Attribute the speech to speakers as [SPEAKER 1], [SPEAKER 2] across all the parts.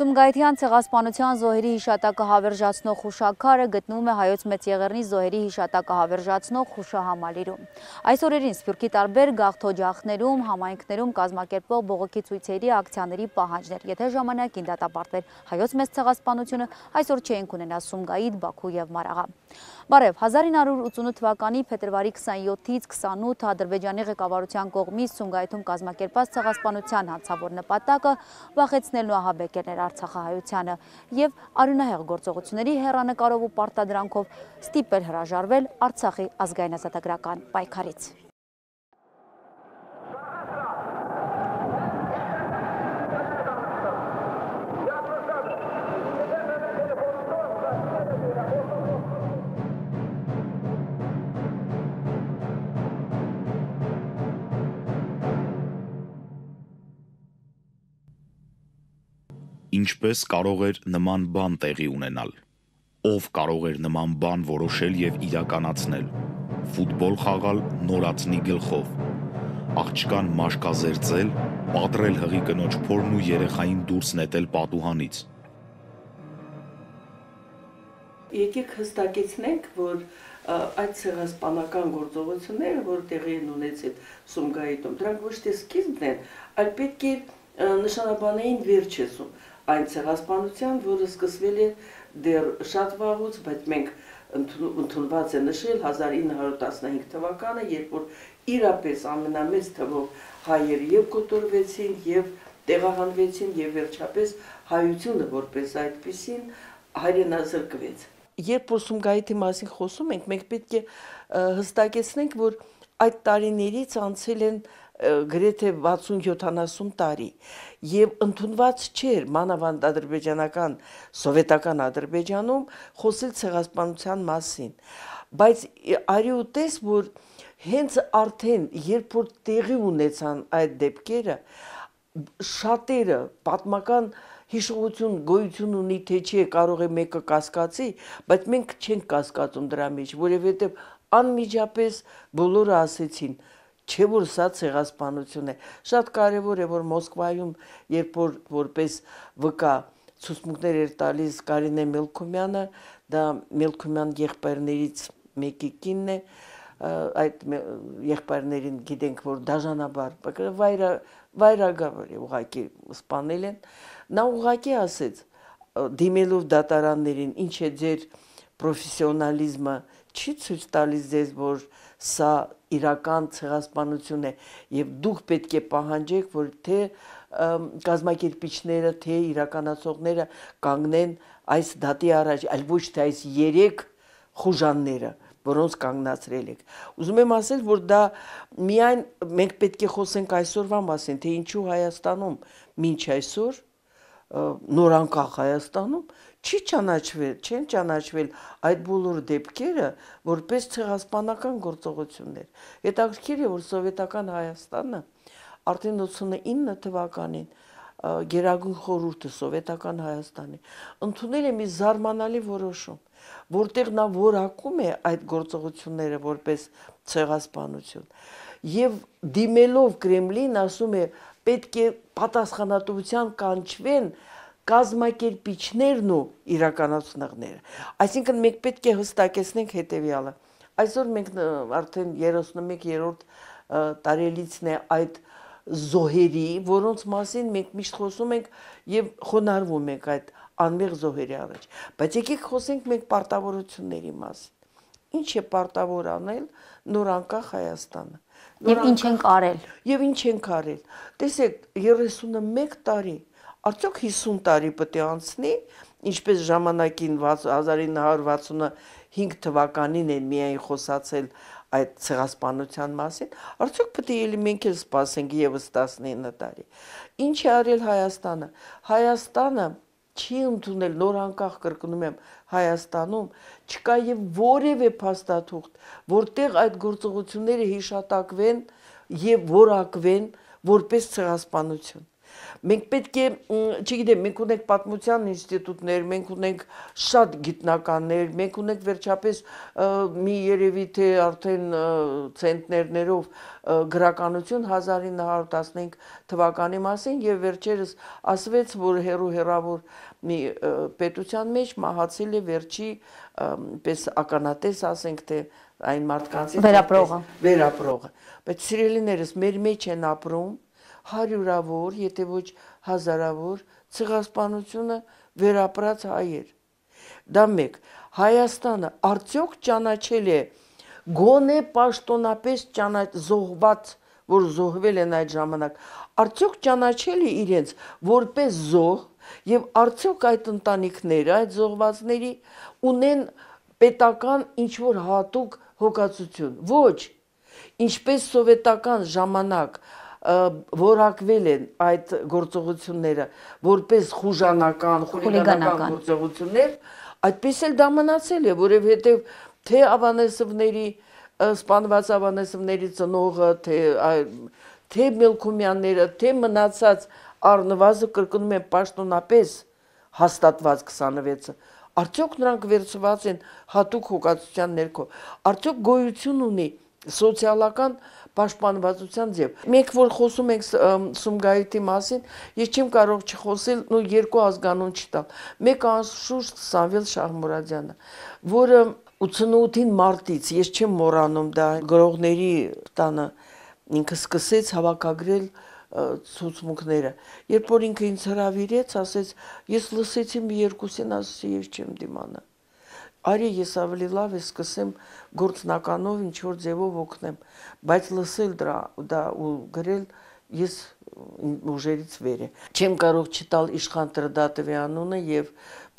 [SPEAKER 1] Սումգայթյան ցեղասպանության զոհերի հիշատակը հավերժացնող հուշակարը գտնվում է հայոց մեծ եղերնի զոհերի հիշատակը հավերժացնող հուշահամալիրում։ Այս օրերին Սփյուռքի տարբեր գաղթօջախներում, համայնքներում կազմակերպվող բողոքի ցույցերի ակցիաների պահանջներ։ Եթե ժամանակին դատապարտվեր հայոց մեծ ցեղասպանությունը, այսօր չէինք ունենա Սումգայիթ, Բաքու եւ Մարաղա։ Բարև 1988 թվականի փետրվարի 27-ից 28 Ադրբեջանի ղեկավարության կողմից Սումգայիթում կազմակերպած ցեղասպանության հանցավոր նպատակը վախեցնելն ու ահաբեկելն էր Արցախահայությանը եւ արյունահեղ գործողությունների հերանեկարով ու պարտադրանքով ստիպել հրաժարվել Արցախի ազգային ազատագրական պայքարից։ ինչպես կարող էր նման բան տեղի ունենալ։ Ով կարող էր նման բան որոշել եւ իրականացնել։ Ֆուտբոլ խաղալ նորածնի գլխով։ Աղջկան մաշկազերծել, պատրել հղի կնոջ փորն ու երեխային դուրս նետել պատուհանից։
[SPEAKER 2] Եկեք հստակեցնենք, որ այդ ցեղասպանական գործողությունները, որ տեղի են ունեցել Սումգայիթում, դրանք ոչ թե սկիզբն են, այլ պետք է նշանաբանային վերջեսում այն ցեղասպանության, որը սկսվել է դեռ շատ վաղուց, բայց մենք ընդունված է նշել 1915 թվականը, երբ որ իրապես ամենամեծ թվով հայեր եւ կոտորվեցին եւ տեղահանվեցին եւ վերջապես հայությունը որպես այդպեսին հայրենազրկվեց։ Երբ որ Սումգայիթի մասին խոսում ենք, մենք պետք է հստակեցնենք, որ այդ տարիներից անցել են 1915 գրեթե 60-70 տարի եւ ընդունված չէր մանավանդ ադրբեջանական սովետական ադրբեջանում խոսել ցեղասպանության մասին բայց արի ու տես որ հենց արդեն երբ որ տեղի ունեցան այդ դեպքերը շատերը պատմական հիշողություն գոյություն ունի թե չէ կարող է մեկը կասկածի բայց մենք չենք կասկածում դրա մեջ որովհետեւ անմիջապես բոլորը ասեցին չէ որ սա ցեղասպանություն է շատ կարևոր է որ մոսկվայում երբ որ որպես վկա ցուցմունքներ էր տալիս Կարինե Մելքումյանը դա Մելքումյան եղբայրներից մեկի կինն է այդ եղբայրներին գիտենք որ դաժանաբար վայրա վայրագավար է ուղակի սպանել են նա ուղակի ասեց դիմելով դատարաններին ինչ է ձեր պրոֆեսիոնալիզմը չի ցույց տալիս ձեզ որ սա իրական ցեղասպանություն է եւ դուք պետք է պահանջեք որ թե կազմակերպիչները թե իրականացողները կանգնեն այս դատի առաջ այլ ոչ թե այս երեք խուժանները որոնց կանգնացրել եք։ Ուզում եմ ասել, որ դա միայն մենք պետք է խոսենք այսօրվա մասին, թե ինչու Հայաստանում ոչ այսօր նորանկախ Հայաստանում չի ճանաչվել, չեն ճանաչվել այդ բոլոր դեպքերը որպես ցեղասպանական գործողություններ։ Հետաքրքիր է, որ սովետական Հայաստանը արդեն 89 թվականին Գերագույն խորհուրդը սովետական Հայաստանի ընդունել է մի զարմանալի որոշում, որտեղ նա որակում է այդ գործողությունները որպես ցեղասպանություն։ Եվ դիմելով Կրեմլին ասում է, պետք է պատասխանատվության կանչվեն կանչ կազմակերպիչներն ու իրականացնողները։ Այսինքն մենք պետք է հստակեցնենք հետևյալը։ Այսօր մենք արդեն 31-րդ տարելիցն է այդ զոհերի, որոնց մասին մենք միշտ խոսում ենք եւ խոնարհվում ենք այդ անմեղ զոհերի առաջ։ Բայց եկեք խոսենք մենք պարտավորությունների մասին։ Ինչ է պարտավոր անել նոր անկախ Հայաստանը։ Եվ ինչ ենք արել։ Եվ ինչ ենք արել։ Տեսեք, 31 տարի Արդյոք 50 տարի պետք է անցնի, ինչպես ժամանակին 1965 թվականին են միայն խոսացել այդ ցեղասպանության մասին, արդյոք պետք է ելի մենք էլ սпасենք եւս 19 տարի։ Ինչ է արել Հայաստանը։ Հայաստանը չի ընդունել նոր անկախ կրկնում եմ Հայաստանում չկա եւ որևէ փաստաթուղթ, որտեղ այդ գործողությունները հիշատակվեն եւ որակվեն որպես ցեղասպանություն։ Մենք պետք է, չգիտեմ, մենք ունենք պատմության ինստիտուտներ, մենք ունենք շատ գիտնականներ, մենք ունենք վերջապես մի երևի թե արդեն ցենտներներով գրականություն 1915 թվականի մասին եւ վերջերս ասվեց, որ հերո հերավոր մի պետության մեջ մահացել է վերջի պես ականատես ասենք թե այն մարդկանցից վերապրողը վերապրողը բայց սիրելիներս մեր մեջ են ապրում հարյուրավոր, եթե ոչ հազարավոր ցեղասպանությունը վերապրած հայեր։ Դա մեկ։ Հայաստանը արդյոք ճանաչել է գոնե պաշտոնապես ճանաչ զոհված, որ զոհվել են այդ ժամանակ, արդյոք ճանաչել է իրենց որպես զոհ եւ արդյոք այդ ընտանիքները, այդ զոհվածների ունեն պետական ինչ որ հատուկ հոգացություն։ Ոչ, ինչպես սովետական ժամանակ որակվել են այդ գործողությունները որպես խուժանական, խուլիգանական գործողություններ, այդպես էլ դա մնացել է, որովհետև թե Ավանեսովների սպանված Ավանեսովների ծնողը, թե թե Մելքումյանները, թե մնացած Արնվազը կրկնում են պաշտոնապես հաստատված 26-ը արդյոք նրանք վերծված են հատուկ հոգացության ներքո, արդյոք գոյություն ունի սոցիալական պաշտպանվածության ձև։ Մենք որ խոսում ենք Սումգայիթի մասին, ես չեմ կարող չխոսել նո երկու ազգանուն չտալ։ Մեկը անշուշտ Սամվել Շահմուրադյանը, որը 88-ին մարտից, ես չեմ մոռանում դա, գրողների տանը ինքը սկսեց հավաքագրել ցուցմունքները։ Երբ որ ինքը ինձ հրավիրեց, ասեց, ես լսեցի մի երկուսին, ասեցի, ես չեմ դիմանա Արի ես ավելի լավ է սկսեմ գործնականով ինչ որ ձևով օգնեմ, բայց լսել դրա դա ու գրել ես ուժերից վեր է։ Չեմ կարող չտալ Իշխան Տրդատովի անունը եւ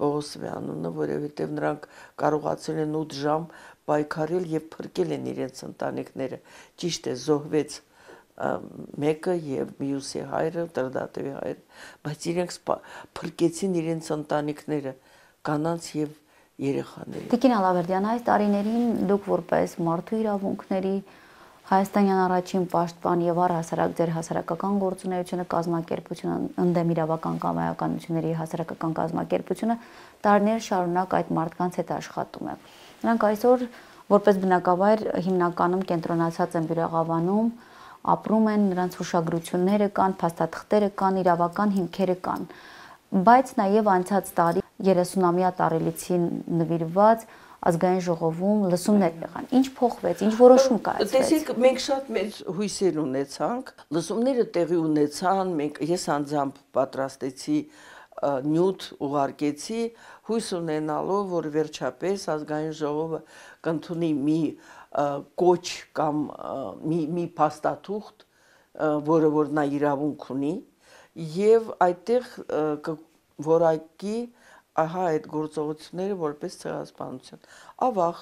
[SPEAKER 2] Պողոսովի անունը, որովհետեւ նրանք կարողացել են 8 ժամ պայքարել եւ փրկել են իրենց ընտանիքները։ Ճիշտ է, զոհվեց մեկը եւ մյուսի հայրը, Տրդատովի հայրը, բայց իրենք փրկեցին իրենց ընտանիքները կանանց եւ և երեխաներին։ Տիկին
[SPEAKER 1] Ալավերդյան, այս տարիներին դուք որպես մարդու իրավունքների Հայաստանյան առաջին պաշտպան եւ առհասարակ ձեր հասարակական գործունեությունը կազմակերպությունը ընդդեմ իրավական կամ հայականությունների հասարակական կազմակերպությունը տարիներ շարունակ այդ մարդկանց հետ աշխատում է։ Նրանք այսօր որպես բնակավայր հիմնականում կենտրոնացած են Բյուրեղավանում, ապրում են, նրանց հուշագրությունները կան, փաստաթղթերը կան, իրավական հիմքերը կան բայց նաև անցած տարի 30-ամյա տարելիցին նվիրված ազգային ժողովում լսումներ եղան։ Ինչ փոխվեց, ինչ որոշում կայացվեց։ Տեսեք,
[SPEAKER 2] մենք շատ մեծ հույսեր ունեցանք, լսումները տեղի ունեցան, մենք ես անձամբ պատրաստեցի նյութ ուղարկեցի հույս ունենալով, որ վերջապես ազգային ժողովը կընդունի մի կոչ կամ մի մի փաստաթուղթ, որը որ նա իրավունք ունի, եւ այդտեղ որակի այդ ահա այդ գործողությունները որպես ցեղասպանություն։ Ավաղ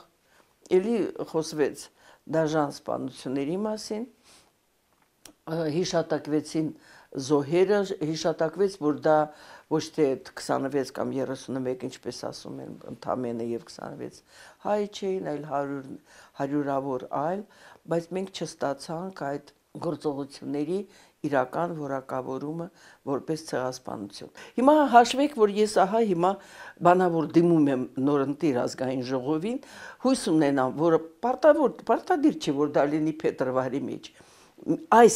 [SPEAKER 2] ելի խոսվեց դաժան սպանությունների մասին, հիշատակվեցին զոհերը, հիշատակվեց, որ դա ոչ թե 26 կամ 31, ինչպես ասում են, ընդամենը եւ 26 հայ չէին, այլ 100 100-ավոր այլ, բայց մենք չստացանք այդ գործողությունների իրական որակավորումը որպես ցեղասպանություն։ Հիմա հաշվեք, որ ես ահա հիմա բանավոր դիմում եմ նորընտիր ազգային ժողովին, հույս ունենամ, որ պարտավոր պարտադիր չէ, որ դա լինի փետրվարի մեջ։ Այս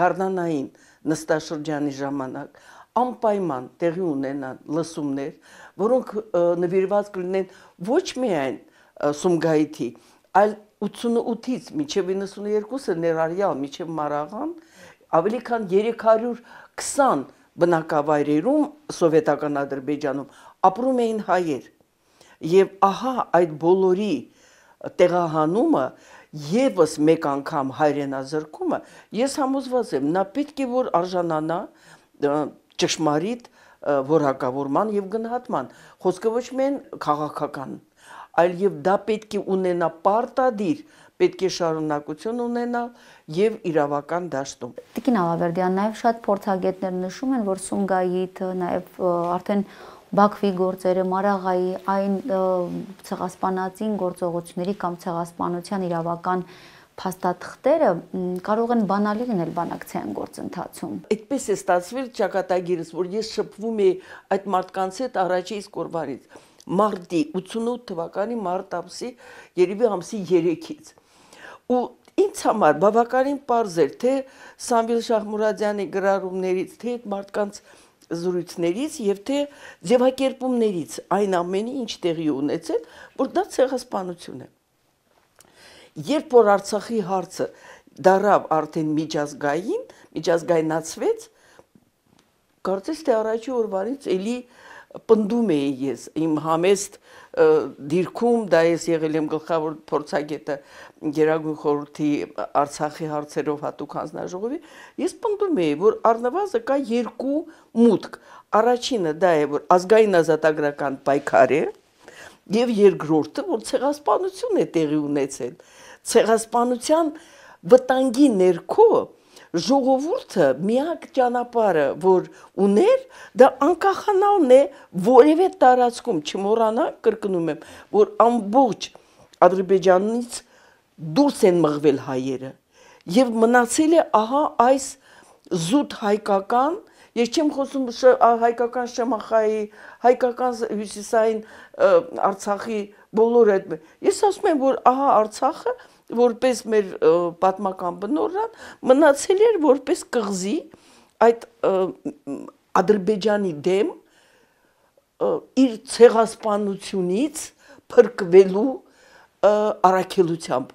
[SPEAKER 2] Գառնանային նստաշրջանի ժամանակ անպայման տեղի ունենան լսումներ, որոնք նվիրված կլինեն ոչ միայն Սումգայիթի, այլ 88-ից մինչև 92-ը ներառյալ, մինչև Մարաղան, մինչ ավելի քան 320 բնակավայրերում սովետական Ադրբեջանում ապրում էին հայեր։ Եվ ահա այդ բոլորի տեղահանումը եւս մեկ անգամ հայրենազրկումը ես համոզված եմ նա պետք է որ արժանանա ճշմարիտ որակավորման եւ գնահատման խոսքը ոչ միայն քաղաքական այլ եւ դա պետք է ունենա պարտադիր պետք է շարունակություն ունենալ եւ իրավական դաշտում։
[SPEAKER 1] Տիկին Ալավերդյան նաեւ շատ փորձագետներ նշում են, որ Սունգայիթ նաեւ արդեն Բաքվի գործերը, Մարաղայի այն ցեղասպանացին գործողությունների կամ ցեղասպանության իրավական փաստաթղթերը կարող են բանալի լինել բանակցային գործընթացում։
[SPEAKER 2] Այդպես է ստացվել ճակատագիրս, որ ես շփվում եի այդ մարդկանց հետ առաջից կորվարից։ Մարտի 88 թվականի մարտ ամսի, երևի ամսի 3-ից ու ինձ համար բավականին པարզ էր թե Սամվել Շահմուրադյանի գրառումներից, թե այդ մարդկանց զրույցներից եւ թե ձևակերպումներից այն ամենի ինչ տեղի ունեցել, որ դա ցեղասպանություն է։ Երբ որ Արցախի հարցը դարավ արդեն միջազգային, միջազգայնացվեց, կարծես թե առաջի օրվանից էլի որ պնդում էի ես իմ համեստ դիրքում, դա ես եղել եմ գլխավոր փորձագետը Գերագույն խորհրդի Արցախի հարցերով հատուկ հանձնաժողովի, ես պնդում էի, որ առնվազն կա երկու մուտք։ Առաջինը դա է, որ ազգային ազատագրական պայքար է, եւ երկրորդը, որ ցեղասպանություն է տեղի ունեցել։ Ցեղասպանության վտանգի ներքո ժողովուրդը միակ ճանապարհը, որ ուներ, դա անկախանալն է որևէ տարածքում, չմոռանա, կրկնում եմ, որ ամբողջ Ադրբեջանից դուրս են մղվել հայերը եւ մնացել է ահա այս զուտ հայկական Ես չեմ խոսում շ, հայկական Շամախայի, հայկական հյուսիսային Արցախի բոլոր այդ։ Ես ասում եմ, որ ահա Արցախը որպես մեր պատմական բնորան մնացել էր որպես կղզի այդ ադրբեջանի դեմ իր ցեղասպանությունից փրկվելու առաքելությամբ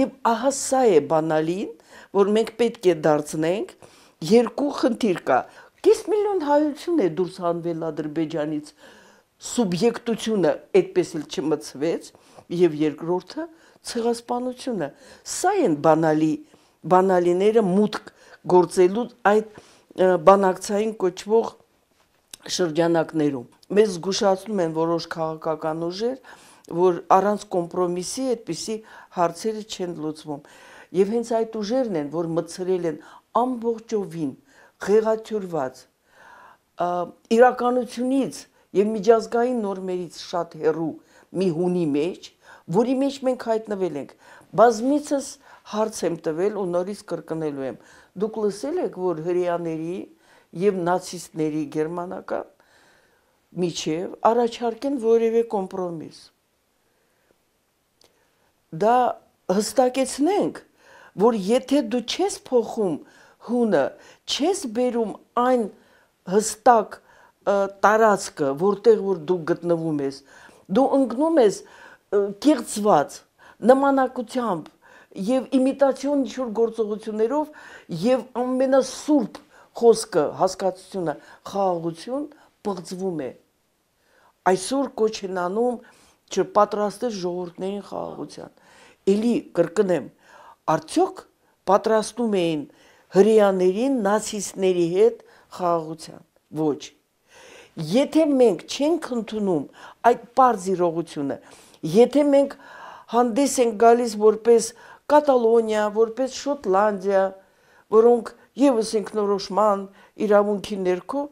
[SPEAKER 2] եւ ահա սա է բանալին որ մենք պետք է դարձնենք երկու խնդիր կա կես միլիոն հայություն է դուրս հանվել ադրբեջանից սուբյեկտությունը այդպես էլ չմցվեց եւ երկրորդը ցեղասպանությունը։ Սա են բանալի, բանալիները մուտք գործելու այդ բանակցային կոչվող շրջանակներում։ Մեզ զգուշացնում են որոշ քաղաքական ուժեր, որ առանց կոմպրոմիսի այդպիսի հարցերը չեն լուծվում։ Եվ հենց այդ ուժերն են, որ մցրել են ամբողջովին ղեղաթյուրված իրականությունից եւ միջազգային նորմերից շատ հեռու մի հունի մեջ որի մեջ մենք հայտնվել ենք։ Բազմիցս հարց եմ տվել ու նորից կրկնելու եմ։ Դուք լսել եք, որ հрьяաների եւ նացիստների գերմանական միջև առաջարկեն որևէ կոմպրոմիս։ Դա հստակեցնենք, որ եթե դու չես փոխում հունը, չես բերում այն հստակ տարածքը, որտեղ որ դու գտնվում ես, դու ընկնում ես կեղծված նմանակությամբ եւ իմիտացիոն ինչ-որ գործողություններով եւ ամենասուրբ խոսքը, հասկացությունը, խաղաղություն բղձվում է։ Այսօր կոչ են անում չպատրաստել ժողովուրդներին խաղաղության։ Էլի կրկնեմ, արդյոք պատրաստում էին հрьяաներին նացիստների հետ խաղաղության։ Ոչ։ Եթե մենք չենք ընդունում այդ པարզ իրողությունը, Եթե մենք հանդես ենք գալիս որպես Կատալոնիա, որպես Շոտլանդիա, որոնք եւս ինքնորոշման իրավունքի ներքո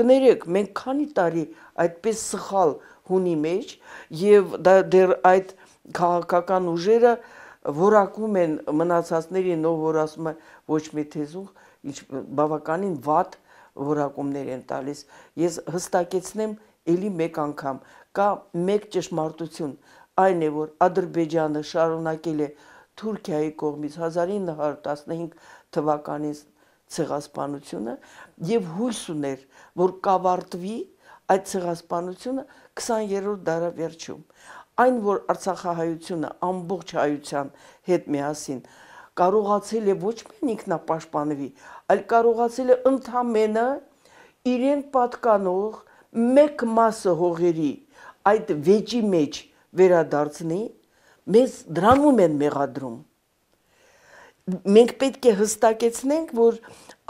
[SPEAKER 2] կներեք, մենք քանի տարի այդպես սխալ հունի մեջ եւ դա դեռ այդ քաղաքական ուժերը որակում են մնացածների նոր որասումը ոչ մի թեզուղ, ինչ բավականին ված որակումներ են տալիս։ Ես հստակեցնեմ ելի մեկ անգամ, կա մեկ ճշմարտություն, այն է, որ Ադրբեջանը շարունակել է Թուրքիայի կողմից 1915 թվականից ցեղասպանությունը եւ հույս ուներ, որ կավարտվի այդ ցեղասպանությունը 20-րդ դարը վերջում։ Այն, որ Արցախահայությունը ամբողջ հայության հետ միասին կարողացել է ոչ միայն ինքնապաշտպանվի, այլ կարողացել է ընդամենը իրեն պատկանող մեկ մասը հողերի այդ վեճի մեջ վերադարձնի, մեզ դրանում են մեղադրում։ Մենք պետք է հստակեցնենք, որ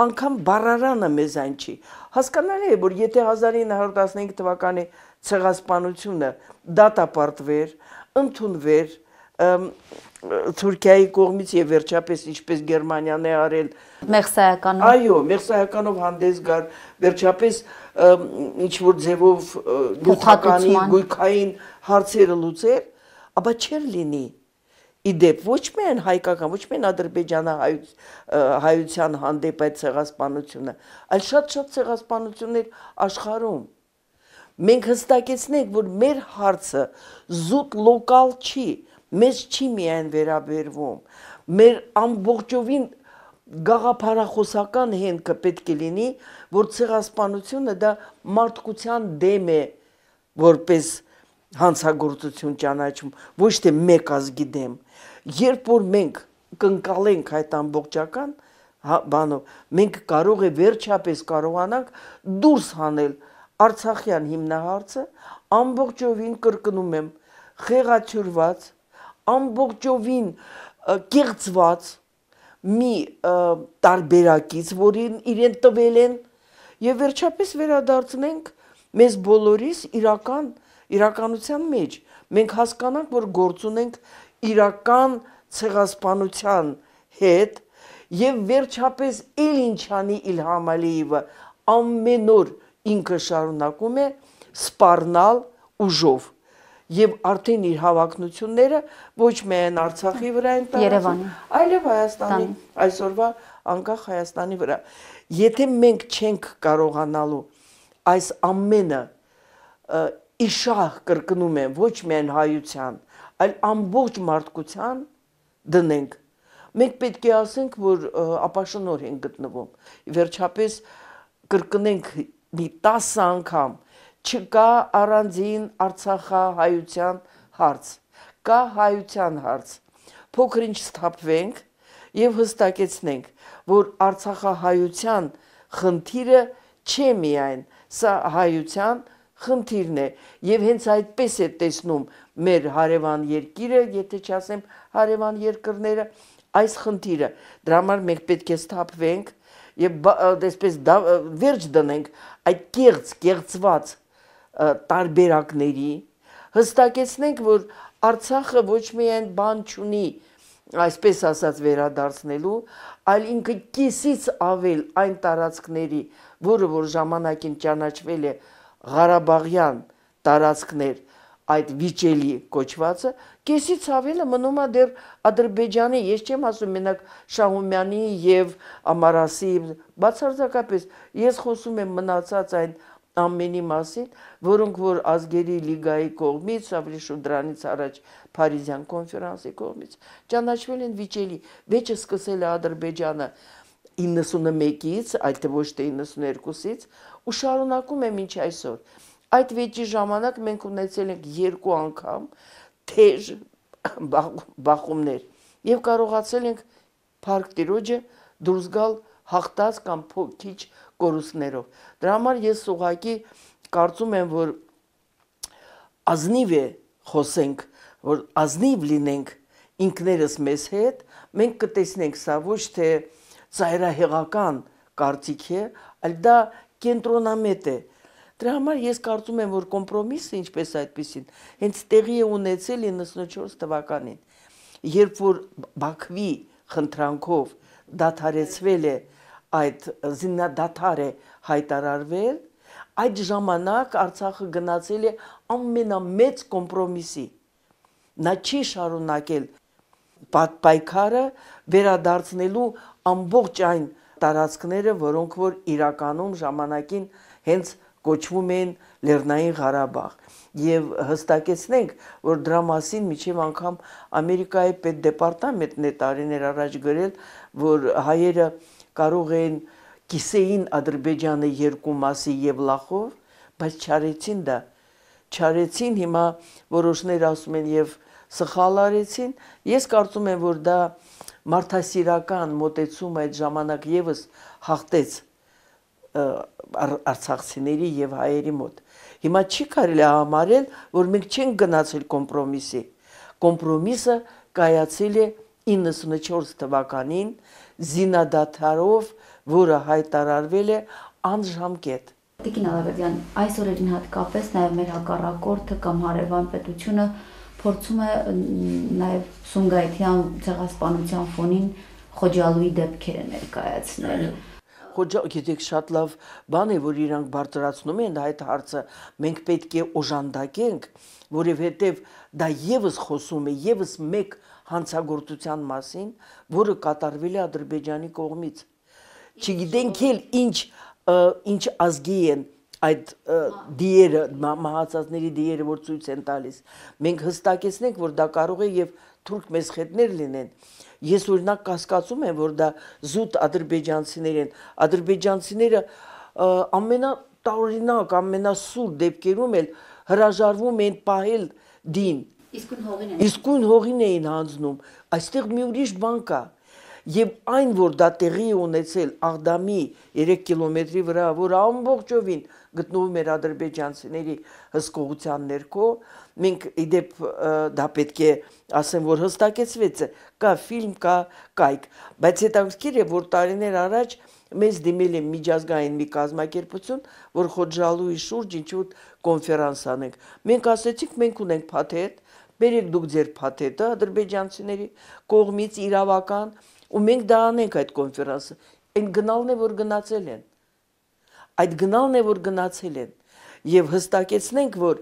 [SPEAKER 2] անգամ բարարանը մեզ այն չի։ Հասկանալի է, որ եթե 1915 թվականի ցեղասպանությունը դատապարտվեր, ընդունվեր Թուրքիայի կողմից եւ վերջապես ինչպես Գերմանիան է արել
[SPEAKER 1] մեղսայականով այո
[SPEAKER 2] մեղսայականով հանդես գար վերջապես ինչ որ ձևով գյուղականի գույքային հարցերը լուծեր, ապա չեր լինի։ Իդեպ ոչ միայն հայկական, ոչ միայն ադրբեջանա հայուց, հայության հանդեպ այդ ցեղասպանությունը, այլ շատ-շատ ցեղասպանություններ աշխարհում։ Մենք հստակեցնենք, որ մեր հարցը զուտ լոկալ չի, մեզ չի միայն վերաբերվում։ Մեր ամբողջովին գաղափարախոսական հենքը պետք է լինի, որ ցեղասպանությունը դա մարդկության դեմ է որպես հանցագործություն ճանաչում, ոչ թե մեկ ազգի դեմ։ Երբ որ մենք կընկալենք այդ ամբողջական հա, բանով, մենք կարող է վերջապես կարողանանք դուրս հանել Արցախյան հիմնահարցը, ամբողջովին կրկնում եմ, խեղաթյուրված, ամբողջովին կեղծված մի տարբերակից, որին իրեն տվել են, եւ վերջապես վերադարձնենք մեզ բոլորիս իրական իրականության մեջ մենք հասկանանք, որ գործ ունենք իրական ցեղասպանության հետ եւ վերջապես ել ինչանի Իլհամ Ալիևը ամեն օր ինքը շարունակում է սպառնալ ուժով եւ արդեն իր հավակնությունները ոչ միայն Արցախի վրա են տարածում, այլև Հայաստանի, այսօրվա անկախ Հայաստանի վրա։ Եթե մենք չենք կարողանալու այս ամենը իշահ կրկնում եմ ոչ միայն հայության, այլ ամբողջ մարդկության դնենք։ Մենք պետք է ասենք, որ ապաշնոր են գտնվում։ Վերջապես կրկնենք մի 10 անգամ չկա առանձին Արցախա հայության հարց, կա հայության հարց։ Փոքրինչ սթափվենք եւ հստակեցնենք, որ Արցախա հայության խնդիրը չէ միայն, սա հայության խնդիրն է եւ հենց այդպես է տեսնում մեր հարևան երկիրը, եթե չասեմ հարևան երկրները այս խնդիրը։ Դրա համար մենք պետք է սթափվենք եւ դեսպես դա վերջ դնենք այդ կեղծ, կեղծված տարբերակների, հստակեցնենք, որ Արցախը ոչ միայն բան չունի, այսպես ասած վերադարձնելու, այլ ինքը կիսից ավել այն տարածքների, որը որ ժամանակին ճանաչվել է Ղարաբաղյան տարածքներ այդ վիճելի կոչվածը կեսից ավելը մնում է դեռ Ադրբեջանի, ես չեմ ասում մենակ Շահումյանի եւ Ամարասի, բացարձակապես ես խոսում եմ մնացած այն ամենի մասին, որոնք որ ազգերի լիգայի կողմից, ավելի շուտ դրանից առաջ Փարիզյան կոնֆերանսի կողմից ճանաչվել են վիճելի, վեճը սկսել է Ադրբեջանը 91-ից, այդ թե ոչ թե 92-ից, ու շարունակում է մինչ այսօր։ Այդ վեճի ժամանակ մենք ունեցել ենք երկու անգամ թեժ բախումներ եւ կարողացել ենք Փարք Տիրոջը դուրս գալ հաղթած կամ փոքիչ կորուստներով։ Դրա համար ես ուղակի կարծում եմ, որ ազնիվ է խոսենք, որ ազնիվ լինենք ինքներս մեզ հետ, մենք կտեսնենք սա ոչ թե ծայրահեղական կարծիք է, այլ դա կենտրոնամետ է։ Դրա համար ես կարծում եմ, որ կոմպրոմիսը ինչպես այդպեսին հենց տեղի է ունեցել 94 թվականին, երբ որ Բաքվի խնդրանքով դադարեցվել է այդ զիննադադարը հայտարարվել, այդ ժամանակ Արցախը գնացել է ամենամեծ կոմպրոմիսի։ Նա չի շարունակել պայքարը վերադարձնելու ամբողջ այն տարածքները, որոնք որ իրականում ժամանակին հենց կոչվում են Լեռնային Ղարաբաղ եւ հստակեցնենք, որ դրա մասին միջև անգամ Ամերիկայի պետդեպարտամենտն է տարիներ առաջ գրել, որ հայերը կարող են կիսեին Ադրբեջանը երկու մասի եւ լախով, բայց չարեցին դա։ Չարեցին հիմա որոշներ ասում են եւ սխալ արեցին։ Ես կարծում եմ, որ դա մարդասիրական մտեցումը այդ ժամանակ եւս հաղթեց արցախցիների եւ հայերի մոտ։ Հիմա չի կարելի համարել, որ մենք չենք գնացել կոմպրոմիսի։ Կոմպրոմիսը կայացել է 94 թվականին զինադատարով, որը հայտարարվել է անժամկետ։ Տիկին Ալավերդյան,
[SPEAKER 1] այս օրերին հատկապես նաև մեր հակառակորդը կամ հարևան պետությունը փորձում է նաև Սունգայիթյան ցեղասպանության ֆոնին Խոջալուի դեպքերը ներկայացնել։
[SPEAKER 2] Խոջա, գիտեք, շատ լավ բան է, որ իրանք բարձրացնում են այդ հարցը։ Մենք պետք է օժանդակենք, որովհետև դա եւս խոսում է եւս մեկ հանցագործության մասին, որը կատարվել է Ադրբեջանի կողմից։ Չգիտենք էլ ինչ ինչ ազգի են այդ դիերը մահացածների դիերը որ ցույց են տալիս մենք հստակեցնենք որ դա կարող է եւ թուրք մեզ խետներ լինեն ես օրինակ կասկածում եմ որ դա զուտ ադրբեջանցիներ են ադրբեջանցիները ամենա տարօրինակ ամենասուր դեպքերում էլ հրաժարվում են պահել դին
[SPEAKER 1] իսկույն հողին են
[SPEAKER 2] իսկույն հողին էին հանձնում այստեղ մի ուրիշ բան կա եւ այն որ դա տեղի ունեցել Աղդամի 3 կիլոմետրի վրա, որ ամբողջովին գտնվում էր ադրբեջանցիների հսկողության ներքո, մենք իդեպ դա պետք է ասեմ, որ հստակեցվեց է, կա ֆիլմ, կա կայք, բայց հետաքրքիր է, որ տարիներ առաջ մեզ դիմել է միջազգային մի կազմակերպություն, որ Խոջալուի շուրջ ինչ-որ կոնֆերանս անենք։ Մենք ասեցինք, մենք ունենք փաթեթ, բերեք դուք ձեր փաթեթը ադրբեջանցիների կողմից իրավական ու մենք դա անենք այդ կոնֆերանսը այն գնալն է որ գնացել են այդ գնալն է որ գնացել են եւ հստակեցնենք որ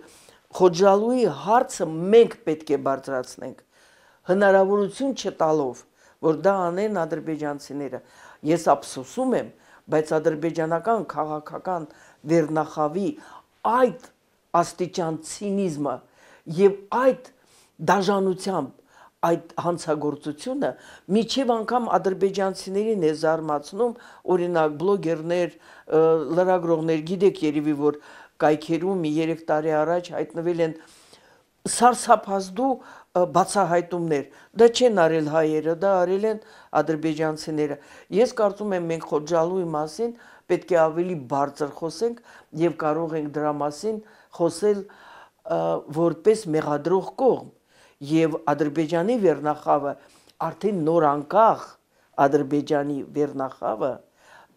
[SPEAKER 2] խոջալուի հարցը մենք պետք է բարձրացնենք հնարավորություն չտալով որ դա անեն ադրբեջանցիները ես ափսոսում եմ բայց ադրբեջանական քաղաքական վերնախավի այդ աստիճան ցինիզմը եւ այդ դաժանությամբ այդ հանցագործությունը միջև անգամ ադրբեջանցիներին է զարմացնում, օրինակ բլոգերներ, լրագրողներ, գիտեք երևի որ կայքերում 3 տարի առաջ հայտնվել են սարսափազդու բացահայտումներ։ Դա չեն արել հայերը, դա արել են ադրբեջանցիները։ Ես կարծում եմ մենք խոջալուի մասին պետք է ավելի բարձր խոսենք եւ կարող ենք դրա մասին խոսել որպես մեղադրող կողմ եւ Ադրբեջանի վերնախավը արդեն նոր անկախ Ադրբեջանի
[SPEAKER 3] վերնախավը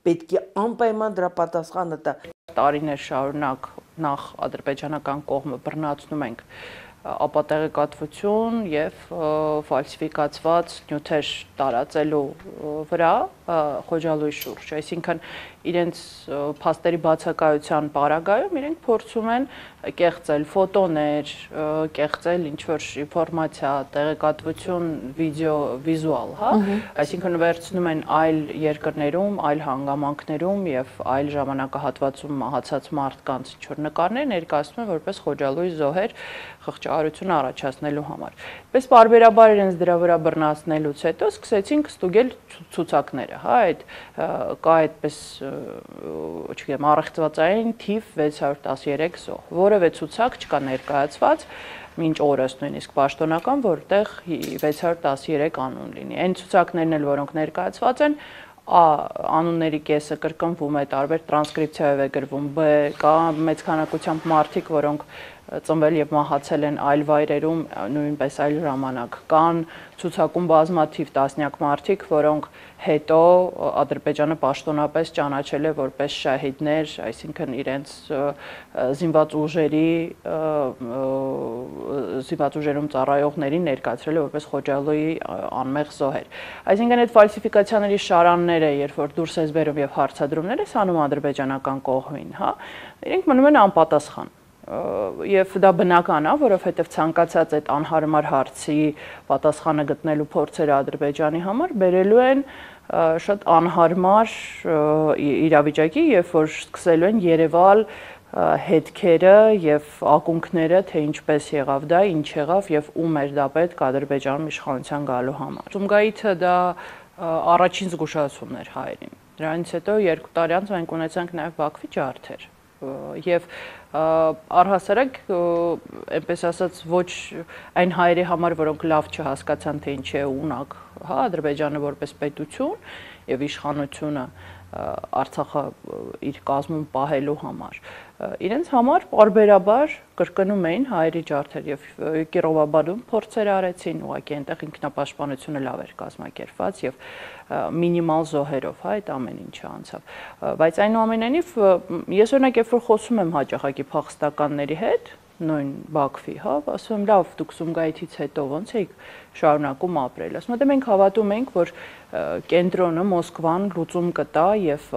[SPEAKER 3] պետք է անպայման դրա պատասխանը տա տարիներ շարունակ նախ ադրբեջանական կողմը բռնացնում ենք ապատեղեկատվություն եւ ֆալսիֆիկացված նյութեր տարածելու վրա Խոջալույի շուրջ, այսինքն իրենց փաստերի բացակայության պարագայում իրենք փորձում են կեղծել ֆոտոներ, կեղծել ինչ-որ ինֆորմացիա, տեղեկատվություն, վիդեո, վիզուալ, հա, այսինքն վերցնում են այլ երկրներում, այլ հանգամանքներում եւ այլ ժամանակահատվածում մահացած մարդկանց ինչ-որ նկարներ ներկայացնում են որպես Խոջալույի զոհեր խղճահարություն առաջացնելու համար։ Պես բարբերաբար իրենց դրա վրա բռնացնելուց հետո սկսեցին կստուգել ցուցակները է, հա, այդ կա այդպես, չգիտեմ, առողջվածային թիվ 613 զոհ, որևէ ցուցակ չկա ներկայացված մինչ օրս նույնիսկ պաշտոնական, որտեղ 613 անուն լինի։ Այն ցուցակներն էլ, որոնք ներկայացված են, Ա անունների կեսը կրկնվում է տարբեր տրանսկրիպցիայով է գրվում B կա մեծ քանակությամբ մարդիկ, որոնք ծնվել եւ մահացել են այլ վայրերում, նույնպես այլ ժամանակ կան ցուցակում բազմաթիվ տասնյակ մարդիկ, որոնք հետո Ադրբեջանը պաշտոնապես ճանաչել է որպես շահիդներ, այսինքն իրենց զինված ուժերի զինված ուժերում ծառայողների ներկայացրել է որպես Խոջալոյի անմեղ զոհեր։ Այսինքն այդ ֆալսիֆիկացիաների շարանները, երբ որ դուրս ես բերում եւ հարցադրումները սանում ադրբեջանական կողմին, հա, իրենք մնում են անպատասխան եւ դա բնական է, որովհետեւ ցանկացած այդ անհարմար հարցի պատասխանը գտնելու փորձերը Ադրբեջանի համար բերելու են շատ անհարմար իրավիճակի, երբ որ սկսելու են Երևալ հետքերը եւ ակունքները, թե ինչպես եղավ դա, ինչ եղավ եւ ում էր դա պետք Ադրբեջանում իշխանության գալու համար։ Զումգայիթը դա առաջին զգուշացումն էր հայերին։ Դրանից հետո 2 տարի անց մենք ունեցանք նաեւ Բաքվի ջարդեր եւ առհասարակ այնպես ասած ոչ այն հայերի համար, որոնք լավ չհասկացան թե ինչ է ունակ, հա, Ադրբեջանը որպես պետություն եւ իշխանությունը Արցախը իր կազմում պահելու համար։ Ա, իրենց համար parberabar կրկնում էին հայերի ջարդեր եւ Կիրովաբադում փորձեր արեցին ուղղակի այնտեղ ինքնապաշտպանությունը լավ էր կազմակերպված եւ մինիմալ զոհերով, հա, այդ ամեն ինչը անցավ։ Բայց այնուամենայնիվ ես օրինակ երբ որ խոսում եմ հաճախակի փախստականների հետ, նույն Բաքվի, հա, ասում եմ, լավ, դուք Սումգայիթից հետո ո՞նց էիք շարունակում ապրել։ Ասում եմ, դե մենք հավատում ենք, որ կենտրոնը Մոսկվան լուծում կտա եւ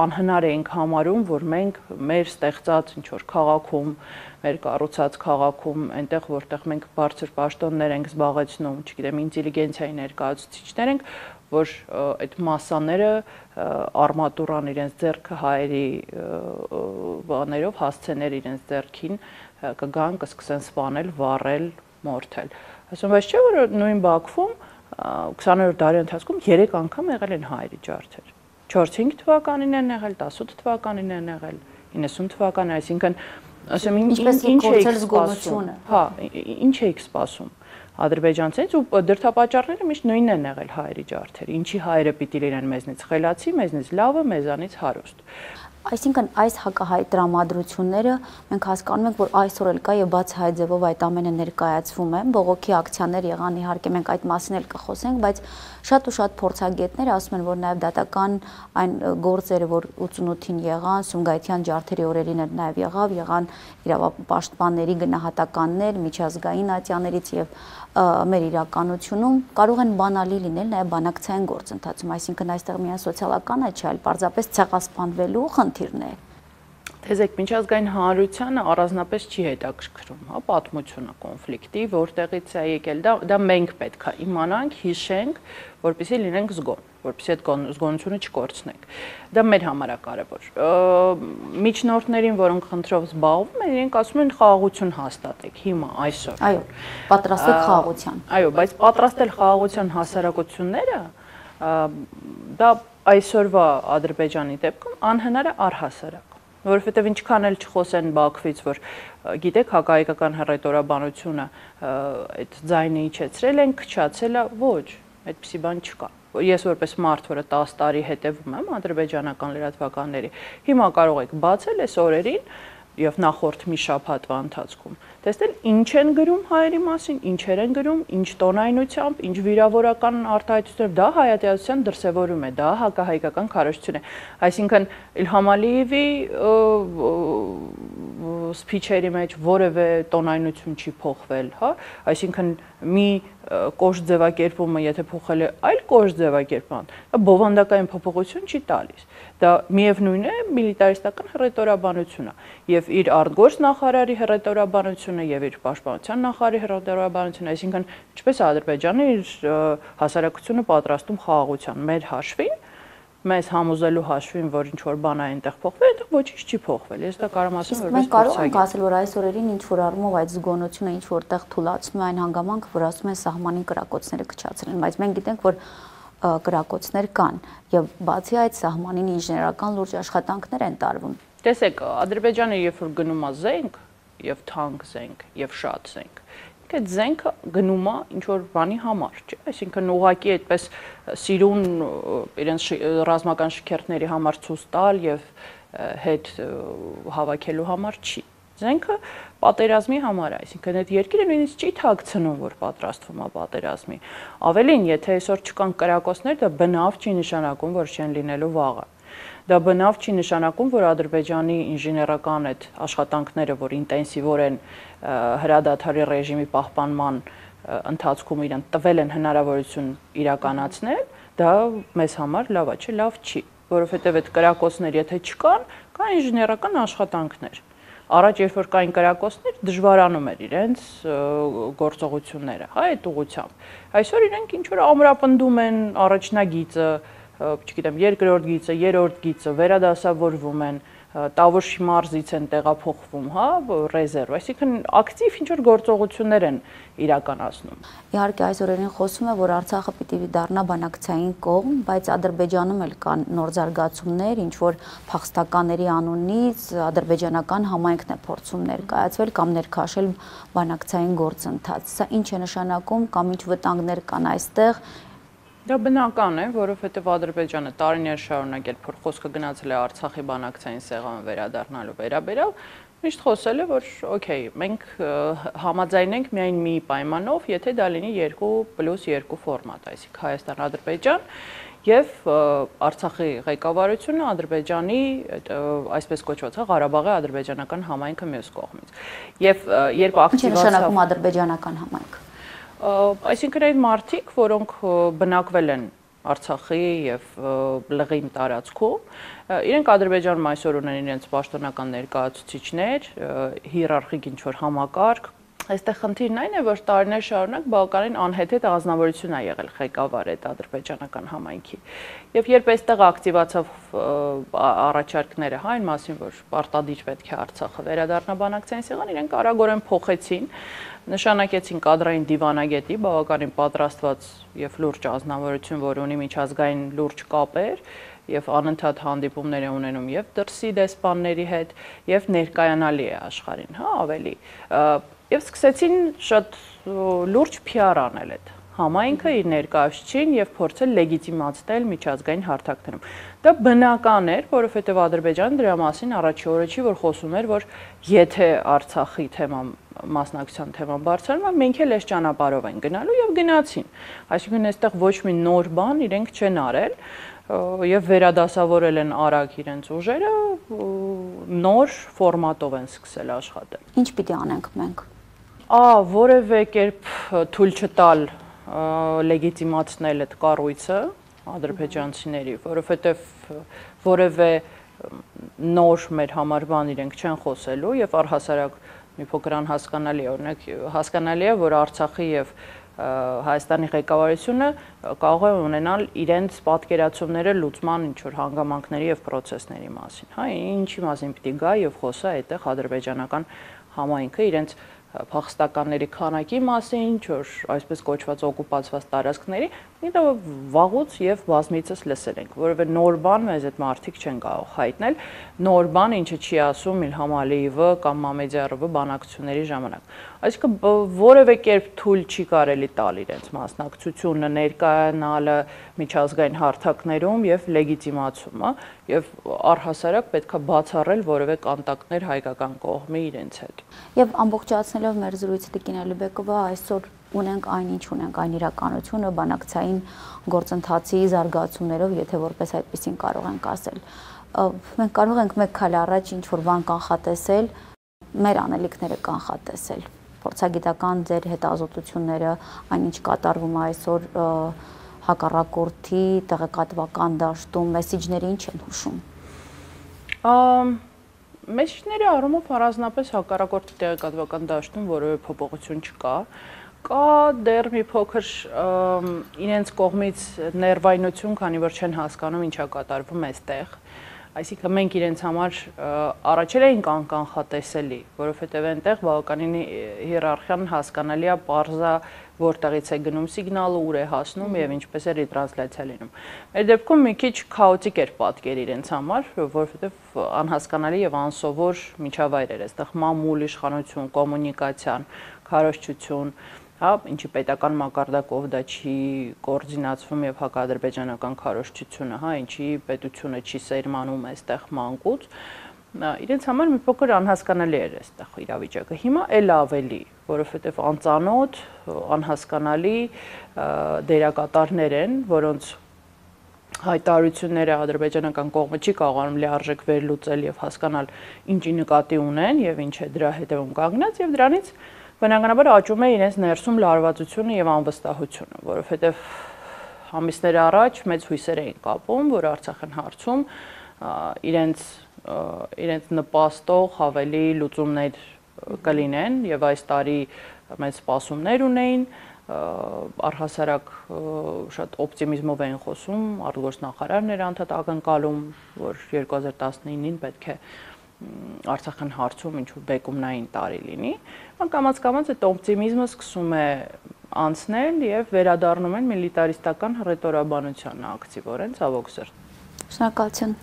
[SPEAKER 3] անհնար ենք համարում, որ մենք մեր ստեղծած ինչ որ քաղաքում, մեր կառուցած քաղաքում, այնտեղ որտեղ մենք բարձր պաշտոններ ենք զբաղեցնում, չգիտեմ, ինտելիգենցիայի ներկայացուցիչներ ենք, որ այդ massաները արմատուրան իրենց ձեռքը հայերի բաներով հասցեներ իրենց ձեռքին կգան, կսկսեն սպանել, վառել, մորթել։ Ասում եմ, չէ՞ որ նույն Բաքվում 20-րդ դարի ընթացքում 3 անգամ եղել են հայերի ջարդեր։ 4-5 թվականին են եղել, 18 թվականին են եղել, 90 թվականին, այսինքն ասում եմ, ինչ է զգոնությունը։ Հա, ինչ էիք սպասում ադրբեջանցից ու դրթապաճառները միշտ նույնն են եղել հայերի ջարդերը։ Ինչի հայերը պիտի լինեն մեզնից խելացի, մեզնից լավը, մեզանից հարուստ։
[SPEAKER 1] Այսինքն այս հակահայ դրամատրությունները մենք հասկանում ենք, որ այսօր էլ կա եւ բաց հայ ձևով այդ ամենը ներկայացվում է։ Բողոքի ակցիաներ եղան, իհարկե մենք այդ մասին էլ կխոսենք, բայց շատ ու շատ փորձագետներ ասում են, որ նաեւ դատական այն գործերը, որ 88-ին եղան, Սումգայիթյան ջարդերի օրերին էլ նաեւ եղավ, եղան իրավապաշտպանների գնահատականներ, միջազգային ատյաներից եւ մեր իրականությունում կարող են բանալի լինել նաեւ բանակցային գործընթացում, այսինքն այստեղ միայն սոցիալական է, չէ, այլ պարզապես ցեղասպանվելու խն խնդիրներ։ Թեզեք միջազգային
[SPEAKER 3] հանրությանը առանձնապես չի հետաքրքրում, հա, պատմությունը կոնֆլիկտի, որտեղից է եկել։ Դա դա մենք պետք է իմանանք, հիշենք, որպեսզի լինենք զգոն, որպեսզի այդ զգոնությունը չկորցնենք։ Դա մեր համար է կարևոր։ Միջնորդներին, որոնք խնդրով զբաղվում են, իրենք ասում են խաղաղություն հաստատեք հիմա, այսօր։ Այո, պատրաստեք խաղաղության։ Այո, բայց պատրաստել խաղաղության հասարակությունները դա այսօրվա Ադրբեջանի դեպքում անհնար է առհասարակ որովհետև ինչքան էլ չխոսեն Բաքվից, որ գիտեք, հակահայկական հռետորաբանությունը այդ ձայնը իջեցրել են, քչացել է, ոչ, այդպիսի բան չկա։ Ես որպես մարդ, որը 10 տարի հետևում եմ ադրբեջանական լրատվականների, հիմա կարող եք բացել այս օրերին եւ նախորդ մի շաբաթվա ընթացքում տեսնել ինչ են գրում հայերի մասին, ինչեր են գրում, ինչ տոնայնությամբ, ինչ վիրավորական արտահայտություններով, դա հայատյացության դրսևորում է, դա հակահայկական քարոշություն է։ Այսինքն Իլհամ Ալիևի սփիչերի մեջ որևէ տոնայնություն չի փոխվել, հա, այսինքն մի կոշտ ձևակերպումը, եթե փոխել է այլ կոշտ ձևակերպման, դա բովանդակային փոփոխություն չի տալիս։ Դա միևնույն է միլիտարիստական հռետորաբանությունը եւ իր արտգործ նախարարի հռետորաբանությունը եւ իր պաշտպանության նախարարի հռետորաբանությունը, այսինքն ինչպես Ադրբեջանը իր հասարակությունը պատրաստում խաղաղության մեր հաշվին, մեզ համոզելու հաշվին, որ ինչ որ բան է այնտեղ փոխվել, այնտեղ ոչինչ չի փոխվել։ Ես դա կարող ասեմ, որ մենք կարող ենք ասել,
[SPEAKER 1] որ այս օրերին ինչ որ առումով այդ զգոնությունը ինչ որտեղ թուլացնում է այն հանգամանքը, որ ասում են սահմանին կրակոցները քչացրեն, բայց մենք գիտենք, որ կրակոցներ կան եւ բացի այդ սահմանին ինժեներական լուրջ աշխատանքներ են տարվում։
[SPEAKER 3] Տեսեք, Ադրբեջանը երբ որ գնում է զենք, եւ թանկ զենք, եւ շատ զենք,
[SPEAKER 1] պետք է ձենքը գնում
[SPEAKER 3] է ինչ որ բանի համար, չէ՞։ Այսինքն ուղակի այդպես սիրուն իրենց ռազմական շքերթների համար ցույց տալ եւ հետ հավաքելու համար չի զենքը պատերազմի համար է, այսինքն այդ երկիրը նույնիսկ չի թաքցնում, որ պատրաստվում է պատերազմի։ Ավելին, եթե այսօր չկան կրակոցներ, դա բնավ չի նշանակում, որ չեն լինելու վաղը։ Դա բնավ չի նշանակում, որ Ադրբեջանի ինժեներական այդ աշխատանքները, որ ինտենսիվոր են հրադադարի ռեժիմի պահպանման ընթացքում իրեն տվել են հնարավորություն իրականացնել, դա մեզ համար լավ է, չէ, լավ չի, որովհետև այդ կրակոցներ եթե չկան, կա ինժեներական աշխատանքներ առաջ երբ որ կային կրակոցներ, դժվարանում էր իրենց գործողությունները, հա, այդ ուղությամբ։ Այսօր իրենք ինչ որ ամրապնդում են առաջնագիծը, չգիտեմ, երկրորդ գիծը, երրորդ գիծը վերադասավորվում են, Տավոշի մարզից են տեղափոխվում, հա, ռեզերվ, այսինքն ակտիվ ինչ որ գործողություններ են իրականացնում։
[SPEAKER 1] Իհարկե այս օրերին խոսում է, որ Արցախը պիտի դառնա բանակցային կողմ, բայց Ադրբեջանում էլ կան նոր զարգացումներ, ինչ որ փախստականների անունից ադրբեջանական համայնքն է փորձում ներկայացվել կամ ներքաշել բանակցային գործընթաց։ Սա ինչ է նշանակում կամ ինչ վտանգներ կան այստեղ,
[SPEAKER 3] Դա բնական է, որովհետև Ադրբեջանը տարիներ շարունակ էլ փորձքը գնացել է Արցախի բանակցային սեղան վերադառնալու վերաբերյալ, միշտ խոսել է, որ օքեյ, մենք համաձայնենք միայն մի պայմանով, եթե դա լինի 2+2 ֆորմատ, այսինքն Հայաստան-Ադրբեջան եւ Արցախի ղեկավարությունը Ադրբեջանի այսպես կոչված է Ղարաբաղի ադրբեջանական համայնքը մյուս կողմից։ Եվ երբ ակտիվացավ Ինչ է նշանակում
[SPEAKER 1] ադրբեջանական համայնք։
[SPEAKER 3] Այսինքն այն մարդիկ, որոնք բնակվել են Արցախի եւ լղիմ տարածքում, իրենք Ադրբեջանում այսօր ունեն իրենց պաշտոնական ներկայացուցիչներ, հիերարխիկ ինչ որ համակարգ, Այստեղ խնդիրն այն է, որ տարիներ շարունակ բավականին անհետ ազնվորություն է եղել ղեկավար այդ ադրբեջանական համայնքի։ Եվ երբ այստեղ ակտիվացավ առաջարկները հայն հա, մասին, որ պարտադիր պետք է Արցախը վերադառնա բանակցային սեղան, իրենք արագորեն փոխեցին, նշանակեցին կադրային դիվանագետի բավականին պատրաստված եւ լուրջ ազնվորություն, որ ունի միջազգային լուրջ կապեր, եւ անընդհատ հանդիպումներ է ունենում եւ դրսի դեսպանների հետ եւ ներկայանալի է աշխարհին, հա, ավելի։ Եվ սկսեցին շատ լուրջ PR անել այդ համայնքը իր ներկայացուցիչին եւ փորձել լեգիտիմացնել միջազգային հարթակներում։ Դա բնական էր, որովհետեւ Ադրբեջանը դրա մասին առաջի օրը չի, որ խոսում էր, որ եթե Արցախի թեման մասնակցության թեման բարձրանում, մենք էլ այս ճանապարհով են գնալու եւ գնացին։ Այսինքն այստեղ ոչ մի նոր բան իրենք չեն արել, եւ վերադասավորել են արագ իրենց ուժերը նոր ֆորմատով են սկսել աշխատել։
[SPEAKER 1] Ինչ պիտի անենք մենք։
[SPEAKER 3] Ա որևէ կերպ թույլ չտալ լեգիտիմացնել այդ կառույցը ադրբեջանցիների, որովհետեւ որևէ նոր մեր համար բան իրենք չեն խոսելու եւ առհասարակ մի փոքր անհասկանալի է, օրինակ հասկանալի է, որ Արցախի եւ և Հայաստանի ղեկավարությունը կարող է ունենալ իրենց պատկերացումները լուծման ինչ որ հանգամանքների եւ process-ների մասին, հա, ինչի մասին պիտի գա եւ խոսա այդտեղ ադրբեջանական համայնքը իրենց փախստականների քանակի մասին, ինչ որ այսպես կոչված օկուպացված տարածքների, Ինքը վաղուց եւ բազմիցս լսել ենք, որովհետեւ նոր բան մեզ այդ մարդիկ չեն կարող հայտնել, նոր բան ինչը չի ասում Իլհամ Ալիևը կամ Մամեդյարովը բանակցությունների ժամանակ։ Այսինքն որևէ կերպ թույլ չի կարելի տալ իրենց մասնակցությունը, ներկայանալը միջազգային հարթակներում եւ լեգիտիմացումը եւ առհասարակ պետքա բացառել որևէ կոնտակտներ հայկական կողմի իրենց հետ։
[SPEAKER 1] Եվ ամբողջացնելով մեր զրույցը Տիկին Ալիբեկովը այսօր ունենք այն ինչ ունենք, այն իրականությունը բանակցային գործընթացի զարգացումներով, եթե որպես այդպեսին կարող ենք ասել։ Մենք կարող ենք մեկ քայլ առաջ ինչ որ բան կանխատեսել, մեր անելիքները կանխատեսել։ Փորձագիտական ձեր հետազոտությունները, այնինչ կատարվում է այսօր հակառակորդի տեղեկատվական դաշտում մեսիջները ինչ են հուշում։ Ամ Մեսիջների առումով
[SPEAKER 3] առանձնապես հակառակորդի տեղեկատվական դաշտում որևէ փոփոխություն չկա։ Ա Կա դեռ մի փոքր իրենց կողմից ներվայնություն, քանի որ չեն հասկանում ինչա կատարվում այստեղ։ Այսինքն մենք իրենց համար առաջել էինք անկանխատեսելի, որովհետև այնտեղ բավականին հիերարխիան հասկանալի է, parza որտեղից է գնում սիգնալը, ուր է հասնում եւ ինչպես է ռետրանսլյացիա լինում։ Մեր դեպքում մի քիչ քաոտիկ էր պատկեր իրենց համար, որովհետեւ անհասկանալի եւ անսովոր միջավայր էր այստեղ՝ մամուլ իշխանություն, կոմունիկացիան, քարոշչություն, հա, ինչը պետական մակարդակով դա չի կոորդինացվում եւ հակադրբեջանական քարոշչությունը, հա, ինչի պետությունը չի սերմանում այստեղ մանկուց, իրենց համար մի փոքր անհասկանալի էր այստեղ իրավիճակը։ Հիմա էլ ավելի, որովհետեւ անծանոթ, անհասկանալի դերակատարներ են, որոնց հայտարարությունները ադրբեջանական կողմը չի կարողանում լիարժեք վերլուծել եւ հասկանալ ինչի նկատի ունեն եւ ինչ է դրա հետեւում կանգնած եւ դրանից և բնականաբար աճում է իրենց ներսում լարվածությունը եւ անվստահությունը, որովհետեւ ամիսներ առաջ մեծ հույսեր էին կապում, որ Արցախն հարցում իրենց իրենց նպաստող ավելի լուծումներ կլինեն եւ այս տարի մեծ սպասումներ ունեին առհասարակ շատ օպտիմիզմով էին խոսում, արտգործնախարարն էր անդադար ակնկալում, որ 2019-ին պետք է Արցախյան հարցում ինչ որ բեկումնային տարի լինի, անկամած կամած այդ օպտիմիզմը սկսում է անցնել եւ վերադառնում են միլիտարիստական հռետորաբանությանը ակտիվորեն ցավոք սրտ։
[SPEAKER 1] Շնորհակալություն։